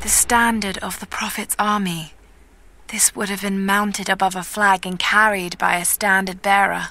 the standard of the Prophet's army. This would have been mounted above a flag and carried by a standard bearer.